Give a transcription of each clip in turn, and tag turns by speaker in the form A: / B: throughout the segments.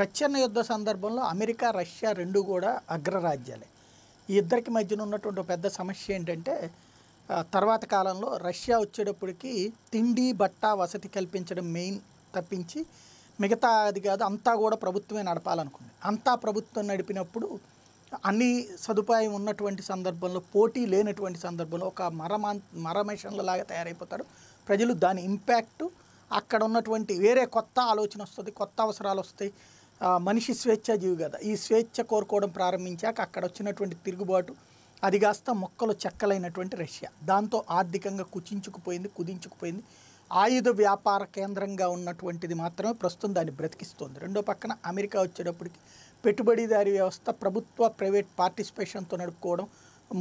A: ప్రచ్ఛన్న యుద్ధ సందర్భంలో America Russia రెండు కూడా అగ్రరాజ్యాలే ఈ ఇద్దరికి మధ్యన ఉన్నటువంటి పెద్ద సమస్య ఏంటంటే తర్వాత కాలంలో రష్యా వచ్చేటప్పటికి తిండి బట్ట వసతి కల్పించడం మెయిన్ తప్పించి మిగతా అది కాదు అంతా కూడా ప్రభుత్వమే నడపాలనుకుంది అంతా ప్రభుత్వం నడిపినప్పుడు అన్ని సదుపాయం ఉన్నటువంటి సందర్భంలో పోటీ లేనటువంటి సందర్భంలో ఒక మరమా మరమేషన్ల లాగా తయారైపోతారు ప్రజలు దాని ఇంపాక్టు అక్కడ ఉన్నటువంటి వేరే కొత్త ఆలోచన వస్తుంది కొత్త అవసరాలు వస్తాయి మనిషి స్వేచ్ఛాజీవి కదా ఈ స్వేచ్ఛ కోరుకోవడం ప్రారంభించాక అక్కడ వచ్చినటువంటి తిరుగుబాటు అది కాస్త మొక్కలు చెక్కలైనటువంటి రష్యా దాంతో ఆర్థికంగా కుచించుకుపోయింది కుదించుకుపోయింది ఆయుధ వ్యాపార కేంద్రంగా ఉన్నటువంటిది మాత్రమే ప్రస్తుతం దాన్ని బ్రతికిస్తోంది రెండో పక్కన అమెరికా వచ్చేటప్పటికి పెట్టుబడిదారీ వ్యవస్థ ప్రభుత్వ ప్రైవేట్ పార్టిసిపేషన్తో నడుపుకోవడం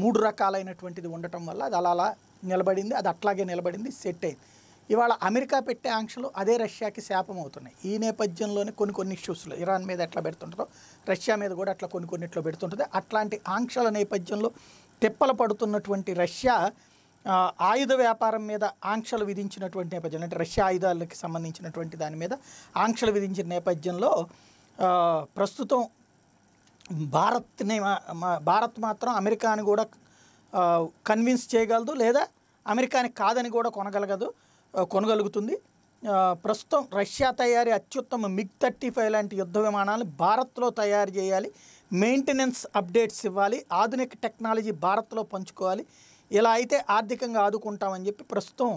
A: మూడు రకాలైనటువంటిది ఉండటం వల్ల అది అలా అలా నిలబడింది అది అట్లాగే నిలబడింది సెట్ అయింది ఇవాళ అమెరికా పెట్టే ఆంక్షలు అదే రష్యాకి శాపం అవుతున్నాయి ఈ నేపథ్యంలోనే కొన్ని కొన్ని ఇష్యూస్లో ఇరాన్ మీద ఎట్లా పెడుతుంటుందో రష్యా మీద కూడా అట్లా కొన్ని కొన్నిట్లో పెడుతుంటుంది అట్లాంటి ఆంక్షల నేపథ్యంలో తెప్పల పడుతున్నటువంటి రష్యా ఆయుధ వ్యాపారం మీద ఆంక్షలు విధించినటువంటి నేపథ్యంలో అంటే రష్యా ఆయుధాలకు సంబంధించినటువంటి దాని మీద ఆంక్షలు విధించిన నేపథ్యంలో ప్రస్తుతం భారత్ని భారత్ మాత్రం అమెరికాని కూడా కన్విన్స్ చేయగలదు లేదా అమెరికాని కాదని కూడా కొనగలగదు కొనగలుగుతుంది ప్రస్తుతం రష్యా తయారీ అత్యుత్తమ మిగ్ థర్టీ ఫైవ్ లాంటి యుద్ధ విమానాలు భారత్లో తయారు చేయాలి మెయింటెనెన్స్ అప్డేట్స్ ఇవ్వాలి ఆధునిక టెక్నాలజీ భారత్లో పంచుకోవాలి ఇలా అయితే ఆర్థికంగా ఆదుకుంటామని చెప్పి ప్రస్తుతం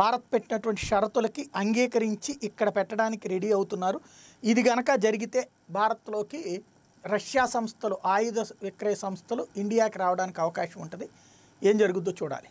A: భారత్ పెట్టినటువంటి షరతులకి అంగీకరించి ఇక్కడ పెట్టడానికి రెడీ అవుతున్నారు ఇది గనక జరిగితే భారత్లోకి రష్యా సంస్థలు ఆయుధ విక్రయ సంస్థలు ఇండియాకి రావడానికి అవకాశం ఉంటుంది ఏం జరుగుద్దో చూడాలి